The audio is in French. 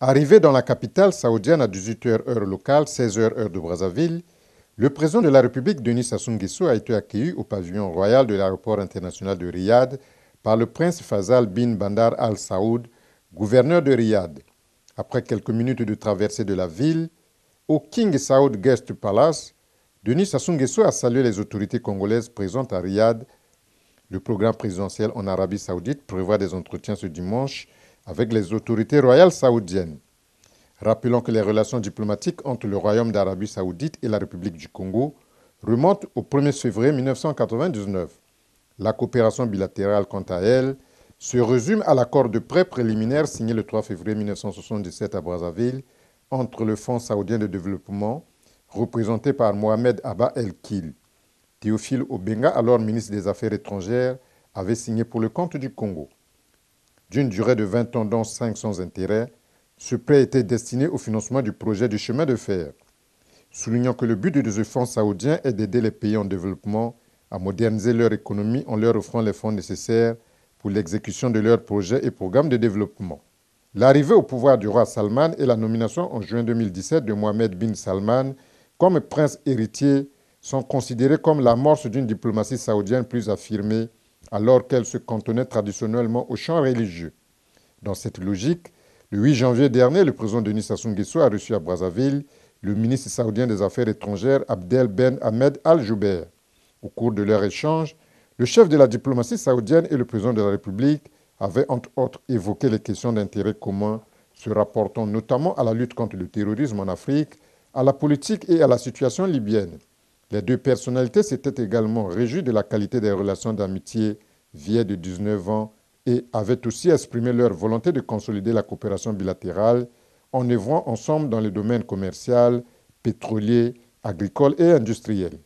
Arrivé dans la capitale saoudienne à 18h heure locale, 16h heure de Brazzaville, le président de la République, Denis Sassou Nguesso, a été accueilli au pavillon royal de l'aéroport international de Riyad par le prince Fazal bin Bandar Al Saoud, gouverneur de Riyad. Après quelques minutes de traversée de la ville, au King Saoud Guest Palace, Denis Sassou Nguesso a salué les autorités congolaises présentes à Riyad. Le programme présidentiel en Arabie saoudite prévoit des entretiens ce dimanche avec les autorités royales saoudiennes. Rappelons que les relations diplomatiques entre le Royaume d'Arabie saoudite et la République du Congo remontent au 1er février 1999. La coopération bilatérale, quant à elle, se résume à l'accord de prêt préliminaire signé le 3 février 1977 à Brazzaville entre le Fonds saoudien de développement, représenté par Mohamed Abba El-Kil. Théophile Obenga, alors ministre des Affaires étrangères, avait signé pour le compte du Congo d'une durée de 20 ans dont 500 intérêts, ce prêt était destiné au financement du projet du chemin de fer, soulignant que le but de ce fonds saoudien est d'aider les pays en développement à moderniser leur économie en leur offrant les fonds nécessaires pour l'exécution de leurs projets et programmes de développement. L'arrivée au pouvoir du roi Salman et la nomination en juin 2017 de Mohamed bin Salman comme prince héritier sont considérés comme l'amorce d'une diplomatie saoudienne plus affirmée alors qu'elle se cantonnait traditionnellement au champ religieux. Dans cette logique, le 8 janvier dernier, le président Denis Sassou Nguesso a reçu à Brazzaville le ministre saoudien des Affaires étrangères Abdel Ben Ahmed al joubert Au cours de leur échange, le chef de la diplomatie saoudienne et le président de la République avaient entre autres évoqué les questions d'intérêt commun se rapportant notamment à la lutte contre le terrorisme en Afrique, à la politique et à la situation libyenne. Les deux personnalités s'étaient également réjouies de la qualité des relations d'amitié vieilles de 19 ans et avaient aussi exprimé leur volonté de consolider la coopération bilatérale en œuvrant ensemble dans les domaines commercial, pétrolier, agricole et industriel.